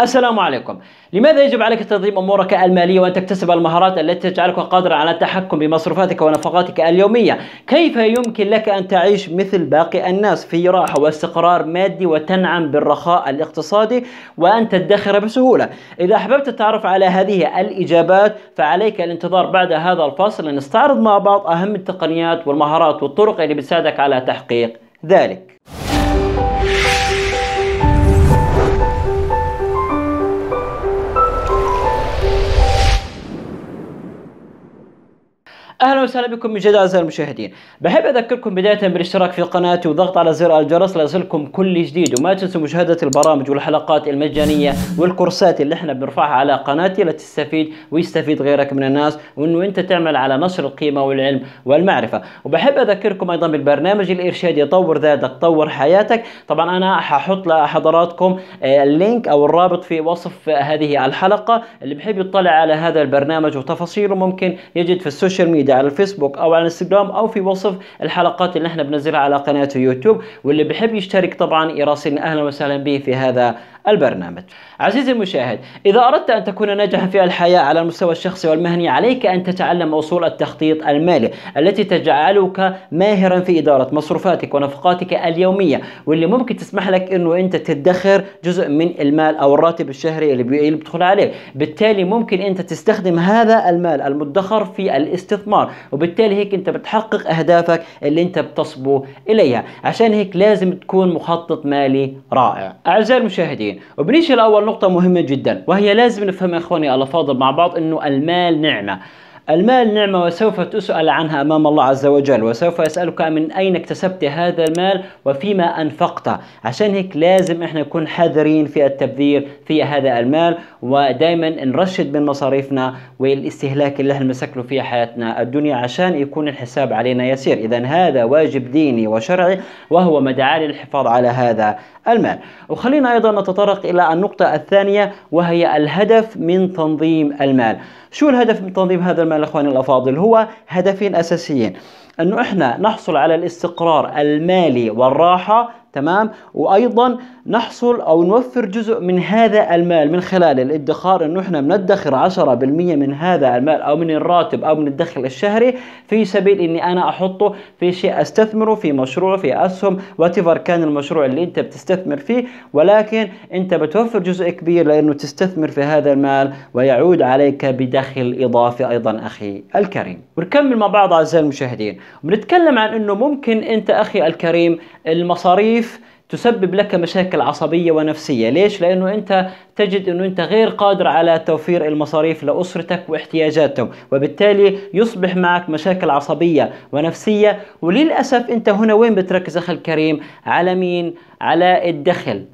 السلام عليكم لماذا يجب عليك تنظيم أمورك المالية وأن تكتسب المهارات التي تجعلك قادرا على التحكم بمصروفاتك ونفقاتك اليومية كيف يمكن لك أن تعيش مثل باقي الناس في راحة واستقرار مادي وتنعم بالرخاء الاقتصادي وأن تدخر بسهولة إذا أحببت التعرف على هذه الإجابات فعليك الانتظار بعد هذا الفصل لنستعرض مع بعض أهم التقنيات والمهارات والطرق اللي بتساعدك على تحقيق ذلك اهلا وسهلا بكم من جديد اعزائي المشاهدين بحب اذكركم بدايه بالاشتراك في قناتي وضغط على زر الجرس ليصلكم كل جديد وما تنسوا مشاهده البرامج والحلقات المجانيه والكورسات اللي احنا بنرفعها على قناتي لتستفيد ويستفيد غيرك من الناس وانه انت تعمل على نشر القيمه والعلم والمعرفه وبحب اذكركم ايضا بالبرنامج الارشادي طور ذاتك طور حياتك طبعا انا ححط لحضراتكم آه، اللينك او الرابط في وصف هذه الحلقه اللي بحب يطلع على هذا البرنامج وتفاصيله ممكن يجد في السوشيال ميديا موجوده على الفيسبوك او على الانستغرام او في وصف الحلقات اللي احنا بننزلها على قناه يوتيوب واللي بحب يشترك طبعا يراسلنا اهلا وسهلا به في هذا البرنامج عزيزي المشاهد إذا أردت أن تكون ناجحا في الحياة على المستوى الشخصي والمهني عليك أن تتعلم أصول التخطيط المالي التي تجعلك ماهرا في إدارة مصروفاتك ونفقاتك اليومية واللي ممكن تسمح لك أنه أنت تدخر جزء من المال أو الراتب الشهري اللي بيدخل عليك بالتالي ممكن أنت تستخدم هذا المال المدخر في الاستثمار وبالتالي هيك أنت بتحقق أهدافك اللي أنت بتصبو إليها عشان هيك لازم تكون مخطط مالي رائع أعزائي المشاهدين الماليين وبنيجي لاول نقطه مهمه جدا وهي لازم نفهمها اخواني الافاضل مع بعض انه المال نعمه المال نعمة وسوف تسأل عنها أمام الله عز وجل وسوف يسألك من أين اكتسبت هذا المال وفيما أنفقته عشان هيك لازم إحنا نكون حذرين في التبذير في هذا المال ودائما نرشد من مصاريفنا والاستهلاك اللي احنا مسكله في حياتنا الدنيا عشان يكون الحساب علينا يسير إذا هذا واجب ديني وشرعي وهو مدعاة للحفاظ على هذا المال وخلينا أيضا نتطرق إلى النقطة الثانية وهي الهدف من تنظيم المال شو الهدف من تنظيم هذا المال أخواني الأفاضل هو هدفين أساسيين أنه إحنا نحصل على الاستقرار المالي والراحة تمام وأيضا نحصل أو نوفر جزء من هذا المال من خلال الادخار أنه إحنا بندخر 10% من هذا المال أو من الراتب أو من الدخل الشهري في سبيل أني أنا أحطه في شيء أستثمره في مشروع في أسهم واتيفر كان المشروع اللي أنت بتستثمر فيه ولكن أنت بتوفر جزء كبير لأنه تستثمر في هذا المال ويعود عليك بدخل إضافي أيضا أخي الكريم ونكمل مع بعض أعزائي المشاهدين بنتكلم عن أنه ممكن أنت أخي الكريم المصاريف تسبب لك مشاكل عصبية ونفسية ليش؟ لأنه أنت تجد أنه أنت غير قادر على توفير المصاريف لأسرتك واحتياجاتهم وبالتالي يصبح معك مشاكل عصبية ونفسية وللأسف أنت هنا وين بتركز أخي الكريم؟ على مين؟ على الدخل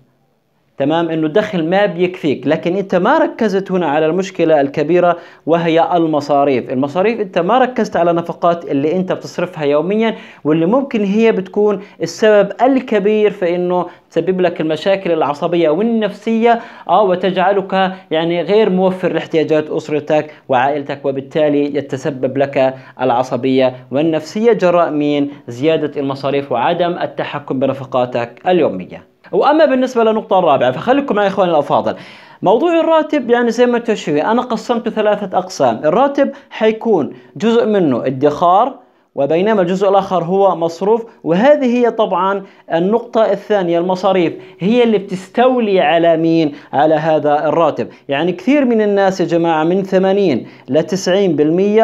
تمام انه الدخل ما بيكفيك لكن انت ما ركزت هنا على المشكله الكبيره وهي المصاريف المصاريف انت ما ركزت على نفقات اللي انت بتصرفها يوميا واللي ممكن هي بتكون السبب الكبير في انه تسبب لك المشاكل العصبيه والنفسيه اه وتجعلك يعني غير موفر لاحتياجات اسرتك وعائلتك وبالتالي يتسبب لك العصبيه والنفسيه جراء من زياده المصاريف وعدم التحكم بنفقاتك اليوميه واما بالنسبه للنقطه الرابعه فخليكم معي اخواني الافاضل موضوع الراتب يعني زي ما انتم شايفين انا قسمته ثلاثه اقسام الراتب حيكون جزء منه ادخار وبينما الجزء الآخر هو مصروف وهذه هي طبعا النقطة الثانية المصاريف هي اللي بتستولي على مين على هذا الراتب يعني كثير من الناس يا جماعة من 80 ل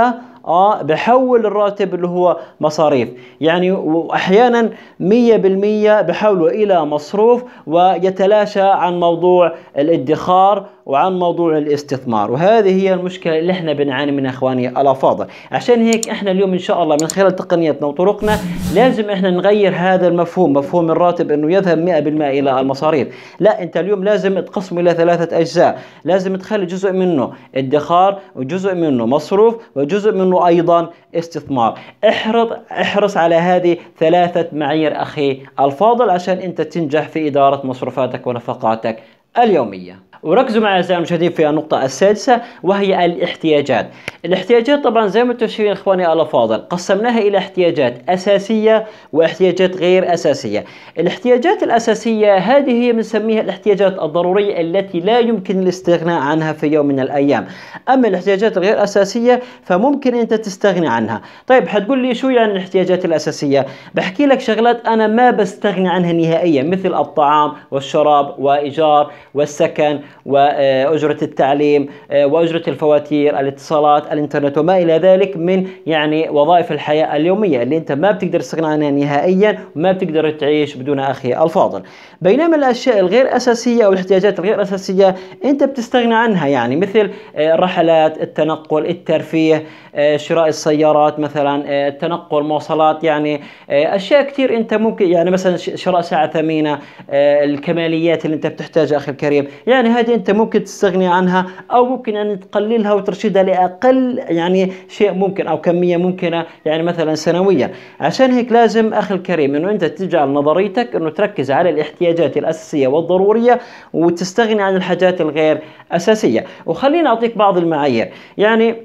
90% اه بحول الراتب اللي هو مصاريف يعني واحيانا 100% بحوله الى مصروف ويتلاشى عن موضوع الادخار وعن موضوع الاستثمار وهذه هي المشكله اللي احنا بنعاني منها اخواني الافاضل عشان هيك احنا اليوم ان شاء الله من خلال تقنيتنا وطرقنا لازم احنا نغير هذا المفهوم مفهوم الراتب انه يذهب 100% الى المصاريف لا انت اليوم لازم تقسمه الى ثلاثه اجزاء لازم تخلي جزء منه ادخار وجزء منه مصروف وجزء منه ايضا استثمار احرص احرص على هذه ثلاثه معايير اخي الفاضل عشان انت تنجح في اداره مصروفاتك ونفقاتك اليوميه وركزوا معي أعزائي المشاهدين في النقطة السادسة وهي الاحتياجات الاحتياجات طبعا زي ما انتم شايفين اخواني الافاضل قسمناها الى احتياجات اساسيه واحتياجات غير اساسيه الاحتياجات الاساسيه هذه هي بنسميها الاحتياجات الضروريه التي لا يمكن الاستغناء عنها في يوم من الايام اما الاحتياجات الغير اساسيه فممكن انت تستغني عنها طيب حتقول لي شو يعني الاحتياجات الاساسيه بحكي لك شغلات انا ما بستغني عنها نهائيا مثل الطعام والشراب وايجار والسكن واجره التعليم آه، واجره الفواتير الاتصالات الانترنت وما الى ذلك من يعني وظائف الحياه اليوميه اللي انت ما بتقدر تستغنى عنها نهائيا وما بتقدر تعيش بدونها اخي الفاضل بينما الاشياء الغير اساسيه او الاحتياجات الغير اساسيه انت بتستغنى عنها يعني مثل آه، الرحلات التنقل الترفيه آه، شراء السيارات مثلا التنقل مواصلات يعني اشياء كثير انت ممكن يعني مثلا شراء ساعه ثمينه الكماليات اللي انت بتحتاجها اخي الكريم يعني هذه انت ممكن تستغني عنها او ممكن ان تقللها وترشدها لاقل يعني شيء ممكن او كميه ممكنه يعني مثلا سنويا عشان هيك لازم اخي الكريم انه انت تجعل نظريتك انه تركز على الاحتياجات الاساسيه والضروريه وتستغني عن الحاجات الغير اساسيه وخليني اعطيك بعض المعايير يعني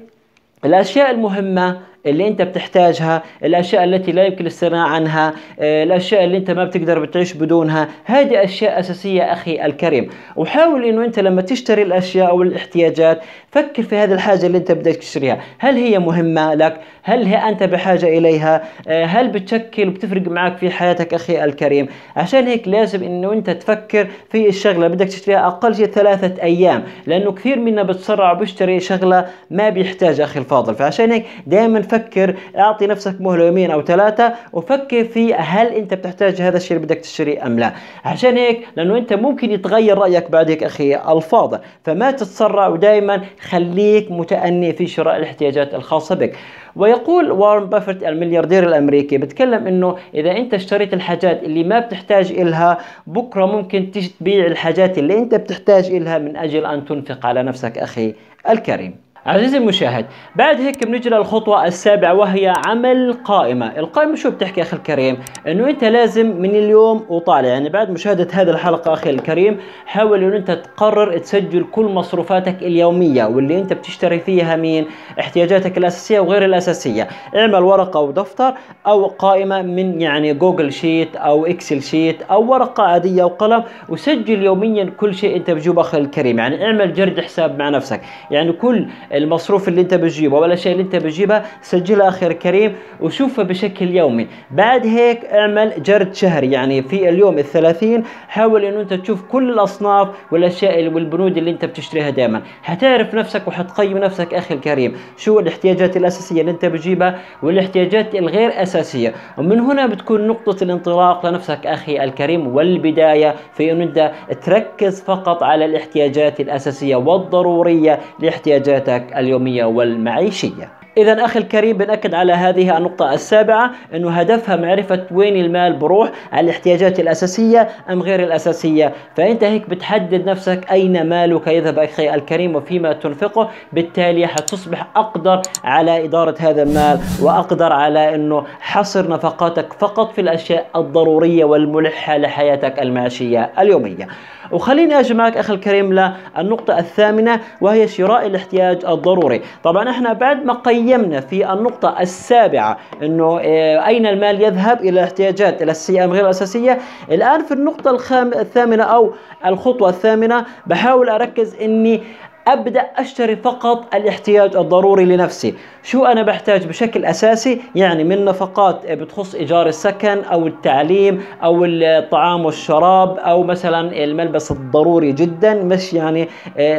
الاشياء المهمه اللي انت بتحتاجها الاشياء التي لا يمكن الاستغناء عنها آه، الاشياء اللي انت ما بتقدر بتعيش بدونها هذه اشياء اساسيه اخي الكريم وحاول انه انت لما تشتري الاشياء او الاحتياجات فكر في هذه الحاجه اللي انت بدك تشتريها هل هي مهمه لك هل هي انت بحاجه اليها آه، هل بتشكل وبتفرق معك في حياتك اخي الكريم عشان هيك لازم انه انت تفكر في الشغله بدك تشتريها اقل شيء ثلاثه ايام لانه كثير منا بتسرع وبيشتري شغله ما بيحتاج اخي الفاضل فعشان هيك دائما فكر اعطي نفسك مهله يومين او ثلاثه وفكر في هل انت بتحتاج هذا الشيء اللي بدك تشتريه ام لا عشان هيك لانه انت ممكن يتغير رايك بعد هيك اخي الفاضل فما تتسرع ودائما خليك متأني في شراء الاحتياجات الخاصة بك ويقول وارن بافرت الملياردير الامريكي بتكلم انه اذا انت اشتريت الحاجات اللي ما بتحتاج الها بكره ممكن تيجي تبيع الحاجات اللي انت بتحتاج الها من اجل ان تنفق على نفسك اخي الكريم عزيزي المشاهد بعد هيك بنجي للخطوة السابعة وهي عمل قائمة القائمة شو بتحكي أخي الكريم أنه أنت لازم من اليوم وطالع يعني بعد مشاهدة هذه الحلقة أخي الكريم حاول أنه أنت تقرر تسجل كل مصروفاتك اليومية واللي أنت بتشتري فيها من احتياجاتك الأساسية وغير الأساسية اعمل ورقة ودفتر أو قائمة من يعني جوجل شيت أو إكسل شيت أو ورقة عادية وقلم وسجل يوميا كل شيء أنت بجيبه أخي الكريم يعني اعمل جرد حساب مع نفسك يعني كل المصروف اللي انت بتجيبه ولا شيء اللي انت بتجيبه سجلها اخي الكريم وشوفها بشكل يومي بعد هيك اعمل جرد شهري يعني في اليوم الثلاثين حاول انه انت تشوف كل الاصناف والاشياء والبنود اللي انت بتشتريها دائما حتعرف نفسك وحتقيم نفسك اخي الكريم شو الاحتياجات الاساسيه اللي انت بتجيبها والاحتياجات الغير اساسيه ومن هنا بتكون نقطه الانطلاق لنفسك اخي الكريم والبدايه في انه انت تركز فقط على الاحتياجات الاساسيه والضروريه لاحتياجاتك اليومية والمعيشية إذا أخي الكريم بنأكد على هذه النقطة السابعة أنه هدفها معرفة وين المال بروح على الاحتياجات الأساسية أم غير الأساسية فأنت هيك بتحدد نفسك أين مالك يذهب أخي الكريم وفيما تنفقه بالتالي حتصبح أقدر على إدارة هذا المال وأقدر على أنه حصر نفقاتك فقط في الأشياء الضرورية والملحة لحياتك المعيشية اليومية وخليني أجمعك أخي الكريم للنقطة الثامنة وهي شراء الاحتياج الضروري طبعا احنا بعد ما قيمنا في النقطة السابعة انه آه، اين المال يذهب الى الاحتياجات الى السيام غير الاساسية الان في النقطة الخام الثامنة او الخطوة الثامنة بحاول اركز اني ابدا اشتري فقط الاحتياج الضروري لنفسي شو انا بحتاج بشكل اساسي يعني من نفقات بتخص ايجار السكن او التعليم او الطعام والشراب او مثلا الملبس الضروري جدا مش يعني آه،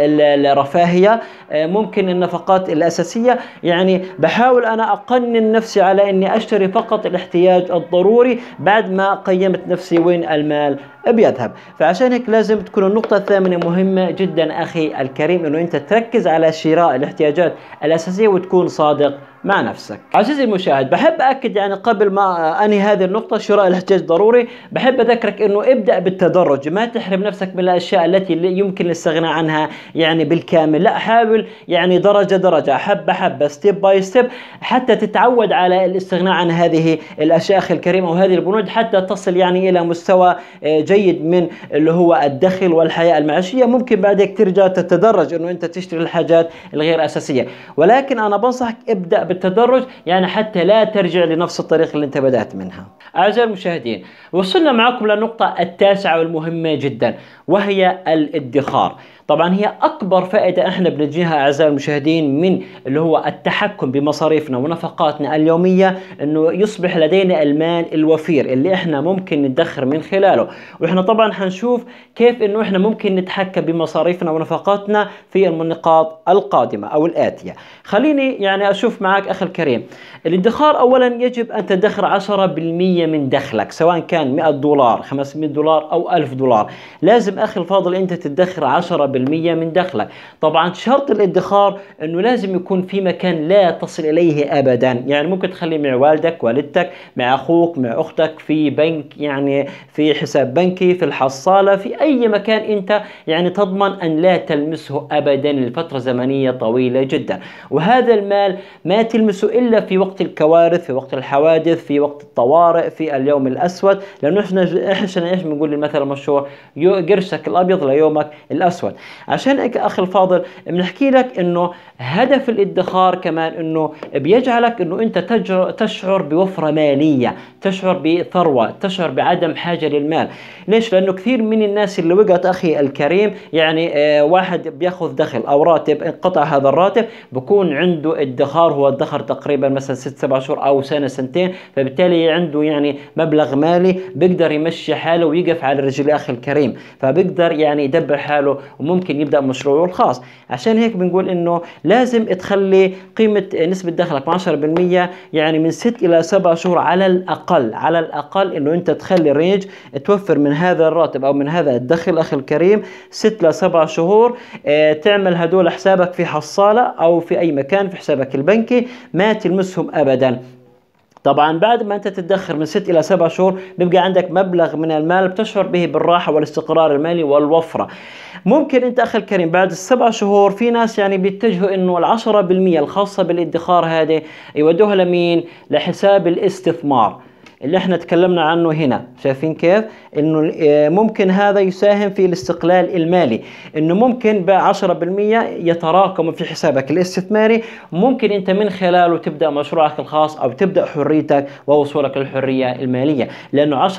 الرفاهيه آه، ممكن النفقات الاساسيه يعني بحاول انا اقنن نفسي على اني اشتري فقط الاحتياج الضروري بعد ما قيمت نفسي وين المال بيذهب فعشان هيك لازم تكون النقطه الثامنه مهمه جدا اخي الكريم انه انه انت تركز على شراء الاحتياجات الاساسيه وتكون صادق مع نفسك عزيزي المشاهد بحب أكد يعني قبل ما أنهي هذه النقطة شراء الاحتياج ضروري بحب أذكرك أنه ابدأ بالتدرج ما تحرم نفسك من الأشياء التي يمكن الاستغناء عنها يعني بالكامل لا حاول يعني درجة درجة حبة حبة ستيب باي ستيب حتى تتعود على الاستغناء عن هذه الأشياء الكريمة وهذه البنود حتى تصل يعني إلى مستوى آه، جيد من اللي هو الدخل والحياة المعيشية ممكن بعدك ترجع تتدرج أنه أنت تشتري الحاجات الغير أساسية ولكن أنا بنصحك ابدأ بالتدرج يعني حتى لا ترجع لنفس الطريق اللي انت بدأت منها أعزائي المشاهدين وصلنا معكم للنقطة التاسعة والمهمة جدا وهي الادخار طبعا هي اكبر فائده احنا بنجيها اعزائي المشاهدين من اللي هو التحكم بمصاريفنا ونفقاتنا اليوميه انه يصبح لدينا المال الوفير اللي احنا ممكن ندخر من خلاله واحنا طبعا حنشوف كيف انه احنا ممكن نتحكم بمصاريفنا ونفقاتنا في النقاط القادمه او الاتيه خليني يعني اشوف معاك معك أخي الكريم الادخار أولا يجب أن تدخر 10% من دخلك سواء كان 100 دولار 500 دولار أو 1000 دولار لازم أخي الفاضل أنت تدخر 10% من دخلك طبعا شرط الادخار أنه لازم يكون في مكان لا تصل إليه أبدا يعني ممكن تخليه مع والدك والدتك مع أخوك مع أختك في بنك يعني في حساب بنكي في الحصالة في أي مكان أنت يعني تضمن أن لا تلمسه أبدا لفترة زمنية طويلة جدا وهذا المال ما تلمسه إلا في وقت الكوارث في وقت الحوادث في وقت الطوارئ في اليوم الأسود لأنه إحنا إحنا إيش بنقول المثل المشهور قرشك الأبيض ليومك الأسود عشان هيك أخي الفاضل بنحكي لك إنه هدف الادخار كمان إنه بيجعلك إنه أنت تشعر بوفرة مالية تشعر بثروة تشعر بعدم حاجة للمال ليش لأنه كثير من الناس اللي وقعت أخي الكريم يعني آه، واحد بياخذ دخل أو راتب انقطع هذا الراتب بكون عنده ادخار هو وادخر تقريبا مثلا ست سبع شهور او سنه سنتين فبالتالي عنده يعني مبلغ مالي بيقدر يمشي حاله ويقف على رجل اخي الكريم فبيقدر يعني يدبر حاله وممكن يبدا مشروعه الخاص عشان هيك بنقول انه لازم تخلي قيمه نسبه دخلك 10% يعني من 6 الى 7 شهور على الاقل على الاقل انه انت تخلي رينج توفر من هذا الراتب او من هذا الدخل اخي الكريم 6 ل 7 شهور آه، تعمل هدول حسابك في حصاله او في اي مكان في حسابك البنكي ما تلمسهم ابدا طبعا بعد ما انت تدخر من 6 الى 7 شهور بيبقى عندك مبلغ من المال بتشعر به بالراحه والاستقرار المالي والوفره. ممكن انت اخي الكريم بعد السبع شهور في ناس يعني بيتجهوا انه ال 10% الخاصه بالادخار هذه يودوها أيوة لمين؟ لحساب الاستثمار. اللي احنا تكلمنا عنه هنا شايفين كيف انه آه، ممكن هذا يساهم في الاستقلال المالي انه ممكن ب 10% يتراكم في حسابك الاستثماري ممكن انت من خلاله تبدا مشروعك الخاص او تبدا حريتك ووصولك للحريه الماليه لانه 10%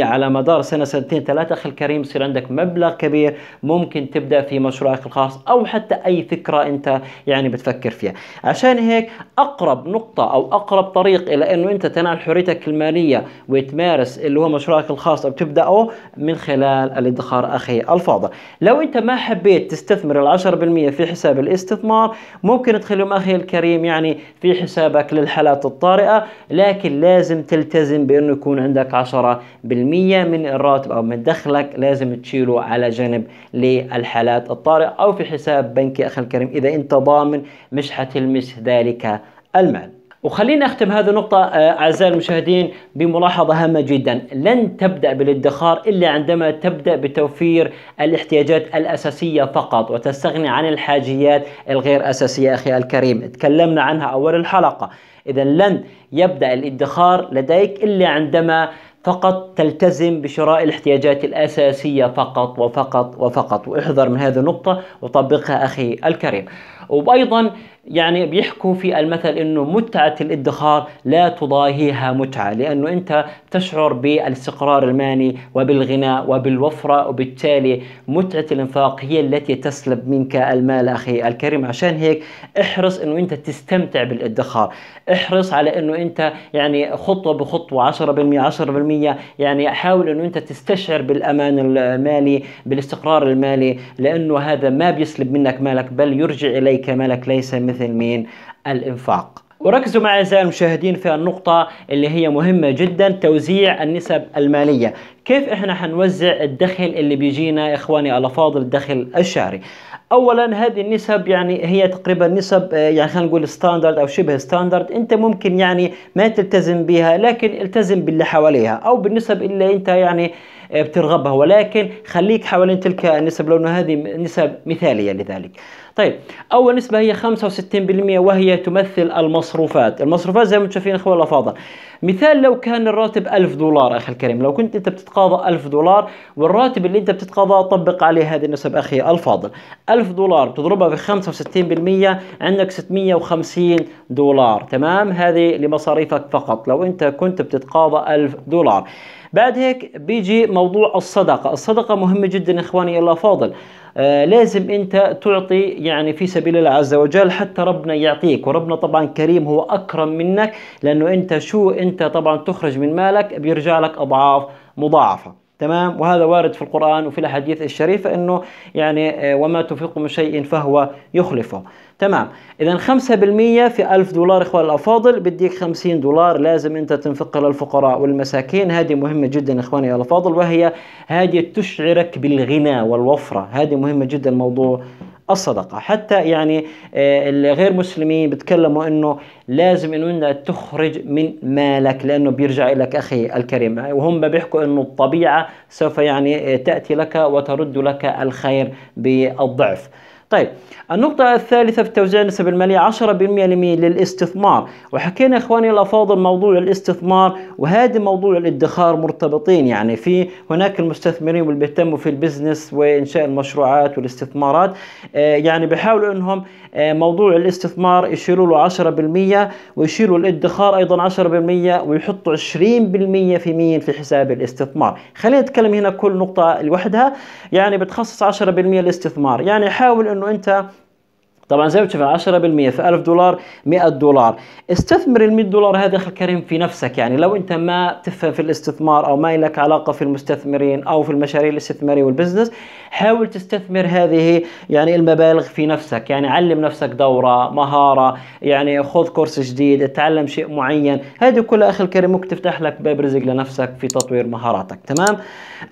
على مدار سنه سنتين ثلاثه اخي الكريم يصير عندك مبلغ كبير ممكن تبدا في مشروعك الخاص او حتى اي فكره انت يعني بتفكر فيها عشان هيك اقرب نقطه او اقرب طريق الى انه انت تنال حريتك الماليه المالية وتمارس اللي هو مشروعك الخاص أو تبداه من خلال الادخار أخي الفاضل لو أنت ما حبيت تستثمر ال10% في حساب الاستثمار ممكن تخليهم أخي الكريم يعني في حسابك للحالات الطارئة لكن لازم تلتزم بأنه يكون عندك 10% من الراتب أو من دخلك لازم تشيله على جنب للحالات الطارئة أو في حساب بنكي أخي الكريم إذا أنت ضامن مش حتلمس ذلك المال وخلينا اختم هذه النقطة آه، اعزائي المشاهدين بملاحظة هامة جدا، لن تبدأ بالادخار الا عندما تبدأ بتوفير الاحتياجات الاساسية فقط وتستغني عن الحاجيات الغير اساسية اخي الكريم، تكلمنا عنها اول الحلقة، اذا لن يبدأ الادخار لديك الا عندما فقط تلتزم بشراء الاحتياجات الاساسية فقط وفقط وفقط، واحذر من هذه النقطة وطبقها اخي الكريم. وأيضا يعني بيحكوا في المثل انه متعه الادخار لا تضاهيها متعه لانه انت تشعر بالاستقرار المالي وبالغناء وبالوفره وبالتالي متعه الانفاق هي التي تسلب منك المال اخي الكريم عشان هيك احرص انه انت تستمتع بالادخار احرص على انه انت يعني خطوه بخطوه 10% 10% يعني حاول انه انت تستشعر بالامان المالي بالاستقرار المالي لانه هذا ما بيسلب منك مالك بل يرجع اليك لديك ملك ليس مثل مين الإنفاق وركزوا معي أعزائي المشاهدين في النقطة اللي هي مهمة جدا توزيع النسب المالية كيف احنا حنوزع الدخل اللي بيجينا اخواني اخواني الافاضل الدخل الشهري اولا هذه النسب يعني هي تقريبا نسب آه، يعني خلينا نقول ستاندرد او شبه ستاندرد انت ممكن يعني ما تلتزم بها لكن التزم باللي حواليها او بالنسب اللي انت يعني آه، بترغبها ولكن خليك حوالين تلك النسب لانه هذه نسب مثاليه لذلك. طيب اول نسبه هي 65% وهي تمثل المصروفات، المصروفات زي ما انتم شايفين اخوان الافاضل. مثال لو كان الراتب 1000 دولار اخي الكريم لو كنت انت بتتقاضى 1000 دولار والراتب اللي انت بتتقاضاه طبق عليه هذه النسب اخي الفاضل 1000 دولار بتضربها ب 65% عندك 650 دولار تمام هذه لمصاريفك فقط لو انت كنت بتتقاضى 1000 دولار بعد هيك بيجي موضوع الصدقة الصدقة مهمة جدا إخواني الله فاضل آه لازم أنت تعطي يعني في سبيل الله عز وجل حتى ربنا يعطيك وربنا طبعا كريم هو أكرم منك لأنه أنت شو أنت طبعا تخرج من مالك بيرجع لك أضعاف مضاعفة تمام وهذا وارد في القرآن وفي الحديث الشريفة أنه يعني آه، وما تنفقوا من شيء فهو يخلفه تمام إذا 5% في 1000 دولار إخوان الأفاضل بديك 50 دولار لازم أنت تنفقها للفقراء والمساكين هذه مهمة جدا إخواني الأفاضل وهي هذه تشعرك بالغنى والوفرة هذه مهمة جدا موضوع الصدقه حتى يعني آه، الغير مسلمين بتكلموا انه لازم انه تخرج من مالك لانه بيرجع لك اخي الكريم وهم بيحكوا انه الطبيعه سوف يعني آه، تاتي لك وترد لك الخير بالضعف طيب النقطة الثالثة في توزيع النسب المالية 10% لمين؟ للاستثمار وحكينا إخواني الأفاضل موضوع الاستثمار وهذا موضوع الادخار مرتبطين يعني في هناك المستثمرين واللي بيهتموا في البزنس وإنشاء المشروعات والاستثمارات آه، يعني بيحاولوا أنهم آه، موضوع الاستثمار يشيلوا له 10% ويشيلوا الادخار أيضا 10% ويحطوا 20% في مين في حساب الاستثمار خلينا نتكلم هنا كل نقطة لوحدها يعني بتخصص 10% للاستثمار يعني حاول أنه inta طبعا زي ما تشوف 10% في 1000 دولار 100 دولار استثمر ال 100 دولار هذا اخي الكريم في نفسك يعني لو انت ما تفهم في الاستثمار او ما لك علاقه في المستثمرين او في المشاريع الاستثماريه والبزنس حاول تستثمر هذه يعني المبالغ في نفسك يعني علم نفسك دوره مهاره يعني خذ كورس جديد اتعلم شيء معين هذه كلها اخي الكريم ممكن تفتح لك باب رزق لنفسك في تطوير مهاراتك تمام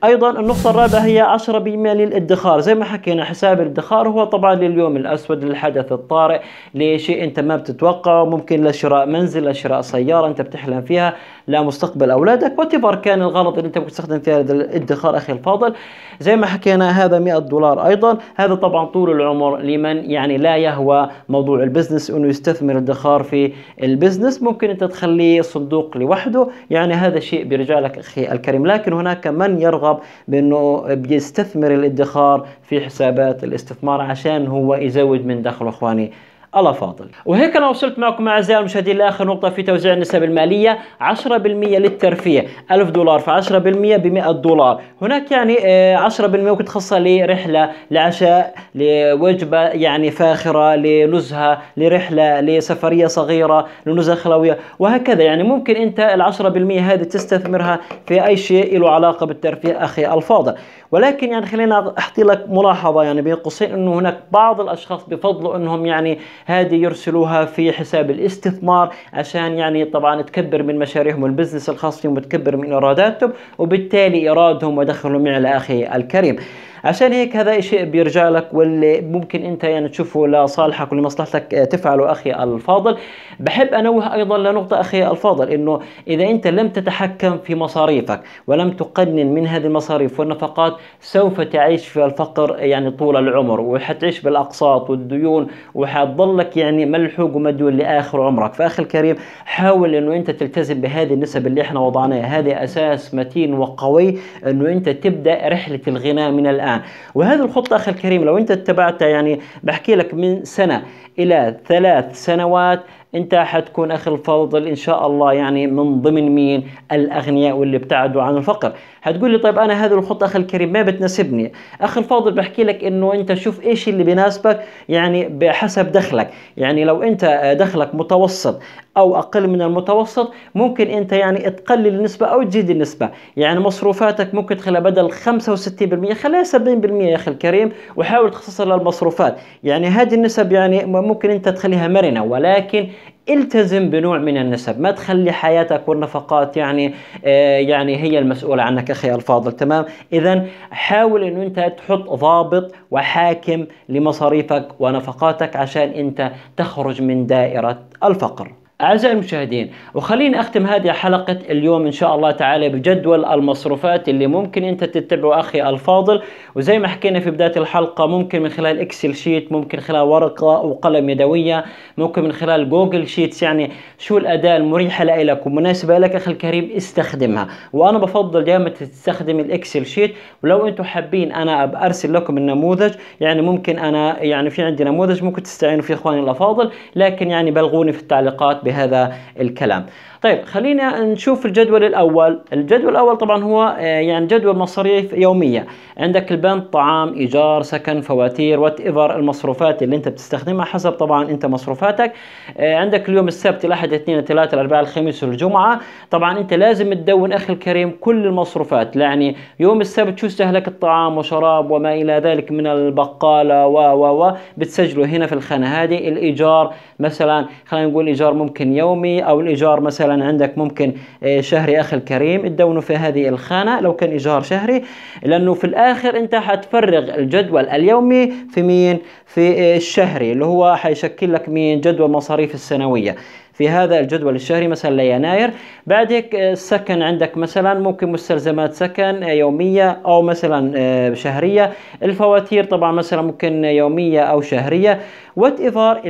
ايضا النقطه الرابعه هي 10% للادخار زي ما حكينا حساب الادخار هو طبعا لليوم الاسود للحاجة الحدث الطارئ لشيء انت ما بتتوقعه ممكن لشراء منزل لشراء سياره انت بتحلم فيها لمستقبل اولادك وتفر كان الغرض اللي انت بتستخدم فيها الادخار اخي الفاضل زي ما حكينا هذا 100 دولار ايضا هذا طبعا طول العمر لمن يعني لا يهوى موضوع البزنس انه يستثمر الادخار في البزنس ممكن انت تخليه صندوق لوحده يعني هذا الشيء بيرجع لك اخي الكريم لكن هناك من يرغب بانه بيستثمر الادخار في حسابات الاستثمار عشان هو يزود من دخله اخواني الله فاضل وهيك انا وصلت معكم اعزائي المشاهدين لاخر نقطه في توزيع النسب الماليه 10% للترفيه 1000 دولار ف 10% ب 100 دولار هناك يعني 10% آه، ممكن تخصها لرحله لعشاء لوجبه يعني فاخره لنزهه لرحله لسفريه صغيره لنزهه خلويه وهكذا يعني ممكن انت ال 10% هذه تستثمرها في اي شيء له علاقه بالترفيه اخي الفاضل ولكن يعني خلينا احكي لك ملاحظه يعني بين قوسين انه هناك بعض الاشخاص بفضلوا انهم يعني هذه يرسلوها في حساب الاستثمار عشان يعني طبعا تكبر من مشاريعهم والبزنس الخاص فيهم وتكبر من ايراداتهم وبالتالي ايرادهم ودخلهم الى اخي الكريم عشان هيك هذا شيء بيرجع لك واللي ممكن انت يعني تشوفه لصالحك ولمصلحتك آه، تفعله اخي الفاضل بحب انوه ايضا لنقطه اخي الفاضل انه اذا انت لم تتحكم في مصاريفك ولم تقنن من هذه المصاريف والنفقات سوف تعيش في الفقر يعني طول العمر وحتعيش بالاقساط والديون وحتضلك يعني ملحوق ومديون لاخر عمرك فاخي الكريم حاول انه انت تلتزم بهذه النسب اللي احنا وضعناها هذا اساس متين وقوي انه انت تبدا رحله الغناء من الان الآن وهذه الخطة أخي الكريم لو أنت اتبعتها يعني بحكي لك من سنة إلى ثلاث سنوات انت حتكون اخي الفاضل ان شاء الله يعني من ضمن مين الاغنياء واللي ابتعدوا عن الفقر هتقول لي طيب انا هذه الخطه اخي الكريم ما بتناسبني اخي الفاضل بحكي لك انه انت شوف ايش اللي بيناسبك يعني بحسب دخلك يعني لو انت آه، دخلك متوسط او اقل من المتوسط ممكن انت يعني تقلل النسبه او تزيد النسبه يعني مصروفاتك ممكن تخليها بدل 65% خليها 70% يا اخي الكريم وحاول تخصصها للمصروفات يعني هذه النسب يعني ممكن انت تخليها مرنه ولكن التزم بنوع من النسب ما تخلي حياتك والنفقات يعني آه يعني هي المسؤولة عنك أخي الفاضل تمام إذا حاول أنه أنت تحط ضابط وحاكم لمصاريفك ونفقاتك عشان أنت تخرج من دائرة الفقر أعزائي المشاهدين وخليني أختم هذه حلقة اليوم إن شاء الله تعالى بجدول المصروفات اللي ممكن أنت تتبعه أخي الفاضل وزي ما حكينا في بداية الحلقة ممكن من خلال إكسل شيت ممكن خلال ورقة وقلم يدوية ممكن من خلال جوجل شيتس يعني شو الأداة المريحة لك ومناسبة لك أخي الكريم استخدمها وأنا بفضل دائما تستخدم الإكسل شيت ولو أنتم حابين أنا أرسل لكم النموذج يعني ممكن أنا يعني في عندي نموذج ممكن تستعينوا فيه إخواني الأفاضل لكن يعني بلغوني في التعليقات بهذا الكلام طيب خلينا نشوف الجدول الاول الجدول الاول طبعا هو آه، يعني جدول مصاريف يوميه عندك البنك طعام ايجار سكن فواتير وات ايفر المصروفات اللي انت بتستخدمها حسب طبعا انت مصروفاتك آه، عندك اليوم السبت الاحد الاثنين الثلاثاء الاربعاء الخميس والجمعه طبعا انت لازم تدون اخي الكريم كل المصروفات يعني يوم السبت شو استهلك الطعام وشراب وما الى ذلك من البقاله و و و بتسجله هنا في الخانه هذه الايجار مثلا خلينا نقول ايجار ممكن ممكن يومي او الايجار مثلا عندك ممكن آه، شهري اخي الكريم تدونه في هذه الخانه لو كان ايجار شهري لانه في الاخر انت حتفرغ الجدول اليومي في مين في آه، الشهري اللي هو حيشكل لك مين جدول مصاريف السنويه في هذا الجدول الشهري مثلا ليناير بعد هيك السكن آه، عندك مثلا ممكن مستلزمات سكن آه، يومية أو مثلا آه، شهرية الفواتير طبعا مثلا ممكن يومية أو شهرية وات ايفر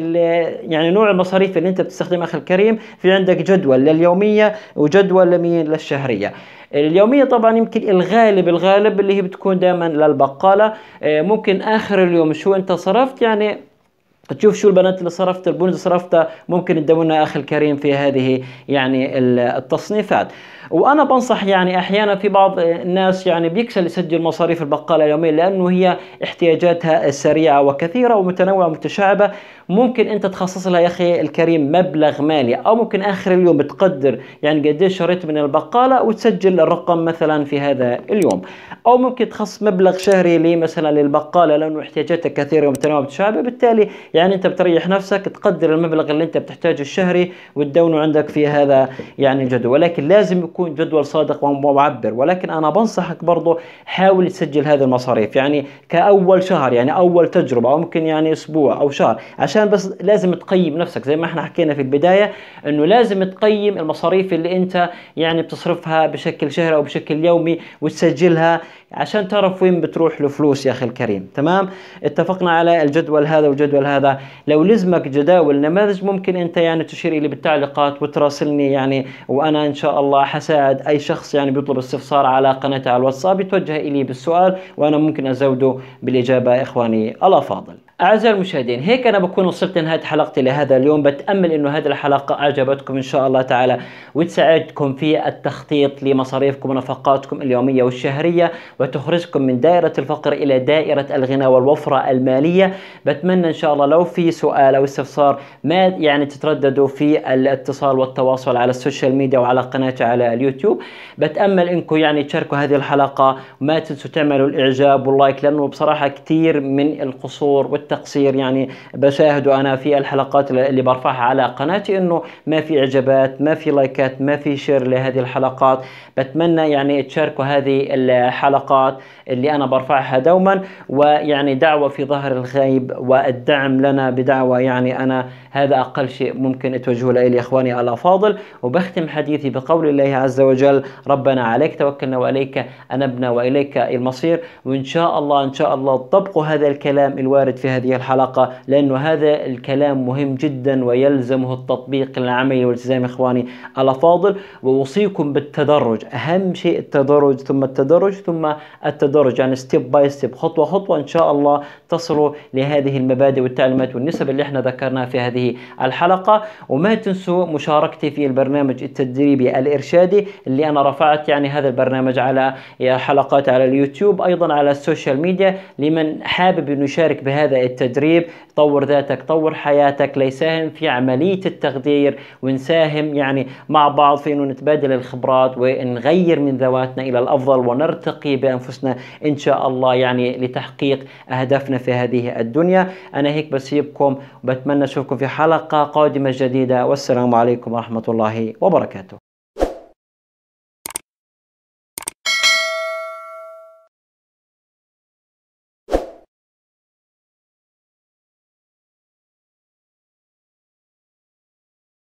يعني نوع المصاريف اللي انت بتستخدمها اخي الكريم في عندك جدول لليوميه وجدول لمين للشهريه اليوميه طبعا يمكن الغالب الغالب اللي هي بتكون دائما للبقاله ممكن اخر اليوم شو انت صرفت يعني تشوف شو البنات اللي صرفت البونز اللي صرفتها ممكن تداولنا اخي الكريم في هذه يعني التصنيفات وانا بنصح يعني احيانا في بعض الناس يعني بيكسل يسجل مصاريف البقاله اليوميه لانه هي احتياجاتها سريعه وكثيره ومتنوعه ومتشعبه ممكن انت تخصص لها يا اخي الكريم مبلغ مالي او ممكن اخر اليوم بتقدر يعني قديش شريت من البقاله وتسجل الرقم مثلا في هذا اليوم او ممكن تخصص مبلغ شهري لي مثلا للبقاله لانه احتياجاتها كثيره ومتنوعه ومتشعبه بالتالي يعني انت بتريح نفسك تقدر المبلغ اللي انت بتحتاجه الشهري وتدونه عندك في هذا يعني الجدول ولكن لازم يكون جدول صادق ومعبر ولكن انا بنصحك برضه حاول تسجل هذه المصاريف يعني كاول شهر يعني اول تجربه او ممكن يعني اسبوع او شهر عشان بس لازم تقيم نفسك زي ما احنا حكينا في البدايه انه لازم تقيم المصاريف اللي انت يعني بتصرفها بشكل شهري او بشكل يومي وتسجلها عشان تعرف وين بتروح الفلوس يا اخي الكريم تمام اتفقنا على الجدول هذا والجدول هذا لو لزمك جداول نماذج ممكن انت يعني تشير لي بالتعليقات وتراسلني يعني وانا ان شاء الله حساعد اي شخص يعني بيطلب استفسار على قناتي على الواتساب يتوجه الي بالسؤال وانا ممكن ازوده بالاجابه اخواني الافاضل أعزائي المشاهدين هيك أنا بكون وصلت لنهاية حلقتي لهذا اليوم بتأمل أنه هذه الحلقة أعجبتكم إن شاء الله تعالى وتساعدكم في التخطيط لمصاريفكم ونفقاتكم اليومية والشهرية وتخرجكم من دائرة الفقر إلى دائرة الغنى والوفرة المالية بتمنى إن شاء الله لو في سؤال أو استفسار ما يعني تترددوا في الاتصال والتواصل على السوشيال ميديا وعلى قناتي على اليوتيوب بتأمل أنكم يعني تشاركوا هذه الحلقة وما تنسوا تعملوا الإعجاب واللايك لأنه بصراحة كثير من القصور التقصير يعني بشاهده انا في الحلقات اللي برفعها على قناتي انه ما في اعجابات ما في لايكات ما في شير لهذه الحلقات بتمنى يعني تشاركوا هذه الحلقات اللي انا برفعها دوما ويعني دعوه في ظهر الغيب والدعم لنا بدعوه يعني انا هذا اقل شيء ممكن توجهوا لي اخواني الافاضل وبختم حديثي بقول الله عز وجل ربنا عليك توكلنا واليك انبنا واليك المصير وان شاء الله ان شاء الله تطبقوا هذا الكلام الوارد في هذه هذه الحلقة لأن هذا الكلام مهم جدا ويلزمه التطبيق العملي والالتزام إخواني الأفاضل وأوصيكم بالتدرج أهم شيء التدرج ثم التدرج ثم التدرج يعني ستيب باي ستيب خطوة خطوة إن شاء الله تصلوا لهذه المبادئ والتعليمات والنسب اللي احنا ذكرناها في هذه الحلقة وما تنسوا مشاركتي في البرنامج التدريبي الإرشادي اللي أنا رفعت يعني هذا البرنامج على حلقات على اليوتيوب أيضا على السوشيال ميديا لمن حابب أن يشارك بهذا التدريب طور ذاتك طور حياتك ليساهم في عملية التغذير ونساهم يعني مع بعض في أنه نتبادل الخبرات ونغير من ذواتنا إلى الأفضل ونرتقي بأنفسنا إن شاء الله يعني لتحقيق أهدافنا في هذه الدنيا أنا هيك بسيبكم وبتمنى أشوفكم في حلقة قادمة جديدة والسلام عليكم ورحمة الله وبركاته